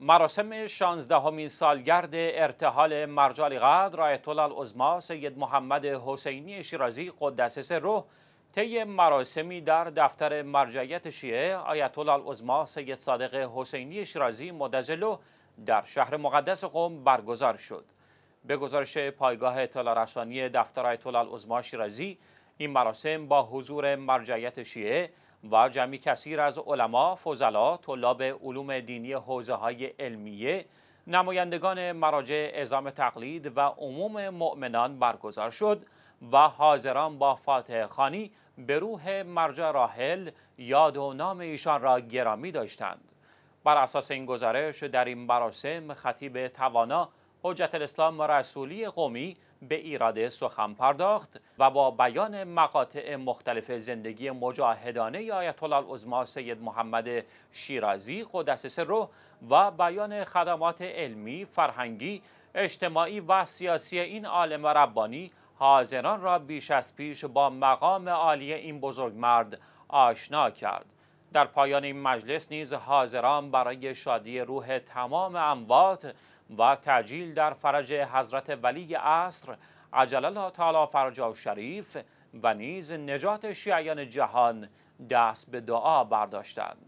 مراسم 16 سالگرد ارتحال مرجع القدر رایت الله العظما سید محمد حسینی شیرازی قدس سره طی مراسمی در دفتر مرجعیت شیعه آیت الله العظما سید صادق حسینی شیرازی مدجلو در شهر مقدس قم برگزار شد به گزارش پایگاه اطلاع رسانی دفتر آیت الله شیرازی این مراسم با حضور مرجعیت شیعه و جمعی کثیر از علما، فضلا، طلاب علوم دینی حوزه های علمیه، نمایندگان مراجع اعزام تقلید و عموم مؤمنان برگزار شد و حاضران با فاتح خانی به روح مرجع راحل یاد و نام ایشان را گرامی داشتند. بر اساس این گزارش در این مراسم خطیب توانا حجت الاسلام و رسولی قومی به ایراد سخن پرداخت و با بیان مقاطع مختلف زندگی مجاهدانه آیت الله العظما سید محمد شیرازی قدس سره و بیان خدمات علمی، فرهنگی، اجتماعی و سیاسی این عالم ربانی حاضران را بیش از پیش با مقام عالی این بزرگ مرد آشنا کرد. در پایان این مجلس نیز حاضران برای شادی روح تمام اموات و تعجیل در فرج حضرت ولی عصر عجل الله تعالی فرج و شریف و نیز نجات شیعیان جهان دست به دعا برداشتند